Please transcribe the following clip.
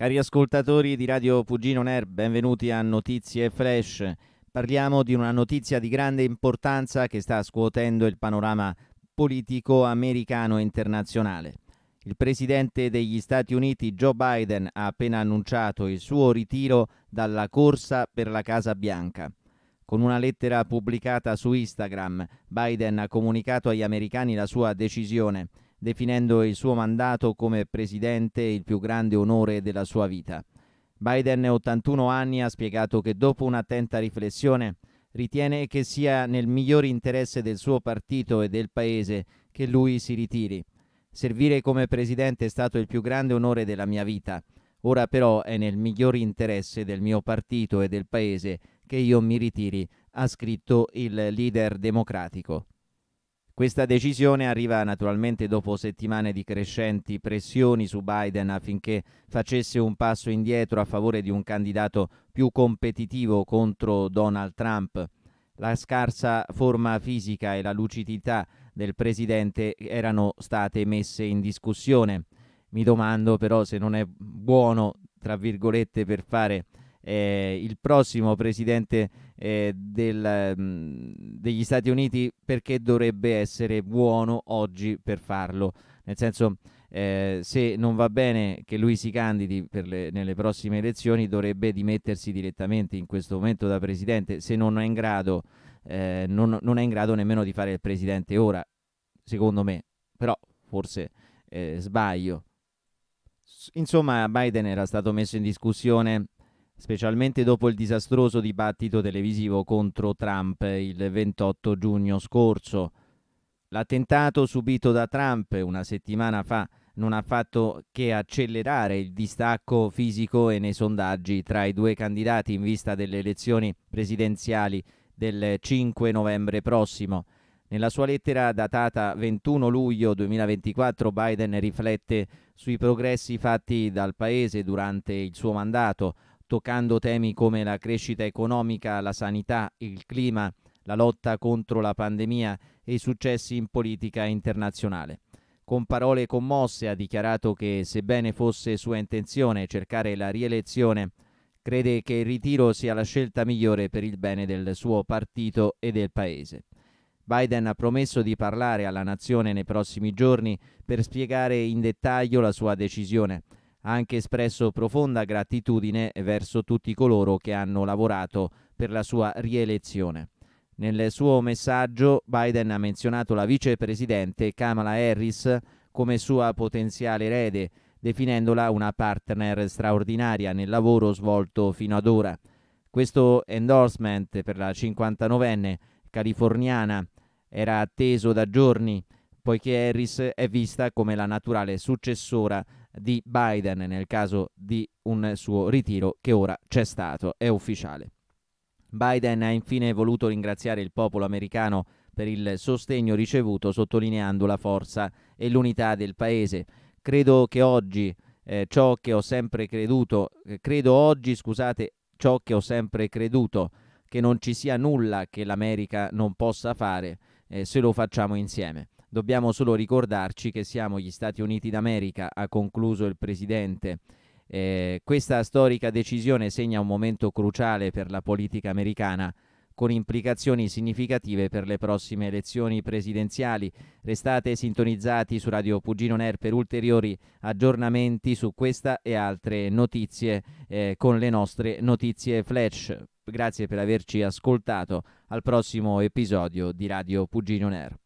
Cari ascoltatori di Radio Pugino Ner, benvenuti a Notizie Flash. Parliamo di una notizia di grande importanza che sta scuotendo il panorama politico americano e internazionale. Il presidente degli Stati Uniti Joe Biden ha appena annunciato il suo ritiro dalla corsa per la Casa Bianca. Con una lettera pubblicata su Instagram, Biden ha comunicato agli americani la sua decisione definendo il suo mandato come presidente il più grande onore della sua vita. Biden, 81 anni, ha spiegato che dopo un'attenta riflessione ritiene che sia nel miglior interesse del suo partito e del Paese che lui si ritiri. Servire come presidente è stato il più grande onore della mia vita. Ora però è nel miglior interesse del mio partito e del Paese che io mi ritiri, ha scritto il leader democratico. Questa decisione arriva naturalmente dopo settimane di crescenti pressioni su Biden affinché facesse un passo indietro a favore di un candidato più competitivo contro Donald Trump. La scarsa forma fisica e la lucidità del presidente erano state messe in discussione. Mi domando però se non è buono, tra virgolette, per fare eh, il prossimo presidente eh, del, mh, mm, degli Stati Uniti perché dovrebbe essere buono oggi per farlo. Nel senso, eh, se non va bene che lui si candidi le, nelle prossime elezioni, dovrebbe dimettersi direttamente in questo momento da presidente, se non è in grado, eh, non, non, è in grado nemmeno di fare il presidente ora, secondo me. Però forse eh, sbaglio. insomma, Biden era stato messo in discussione specialmente dopo il disastroso dibattito televisivo contro Trump il 28 giugno scorso. L'attentato subito da Trump una settimana fa non ha fatto che accelerare il distacco fisico e nei sondaggi tra i due candidati in vista delle elezioni presidenziali del 5 novembre prossimo. Nella sua lettera datata 21 luglio 2024 Biden riflette sui progressi fatti dal Paese durante il suo mandato, toccando temi come la crescita economica, la sanità, il clima, la lotta contro la pandemia e i successi in politica internazionale. Con parole commosse ha dichiarato che sebbene fosse sua intenzione cercare la rielezione, crede che il ritiro sia la scelta migliore per il bene del suo partito e del Paese. Biden ha promesso di parlare alla nazione nei prossimi giorni per spiegare in dettaglio la sua decisione ha anche espresso profonda gratitudine verso tutti coloro che hanno lavorato per la sua rielezione. Nel suo messaggio Biden ha menzionato la vicepresidente Kamala Harris come sua potenziale erede, definendola una partner straordinaria nel lavoro svolto fino ad ora. Questo endorsement per la 59enne californiana era atteso da giorni, poiché Harris è vista come la naturale successora di Biden nel caso di un suo ritiro che ora c'è stato, è ufficiale. Biden ha infine voluto ringraziare il popolo americano per il sostegno ricevuto, sottolineando la forza e l'unità del Paese. Credo che oggi eh, ciò che ho sempre creduto, eh, credo oggi, scusate, ciò che ho sempre creduto, che non ci sia nulla che l'America non possa fare eh, se lo facciamo insieme. Dobbiamo solo ricordarci che siamo gli Stati Uniti d'America, ha concluso il Presidente. Eh, questa storica decisione segna un momento cruciale per la politica americana, con implicazioni significative per le prossime elezioni presidenziali. Restate sintonizzati su Radio Pugino Ner per ulteriori aggiornamenti su questa e altre notizie eh, con le nostre notizie flash. Grazie per averci ascoltato. Al prossimo episodio di Radio Pugino Ner.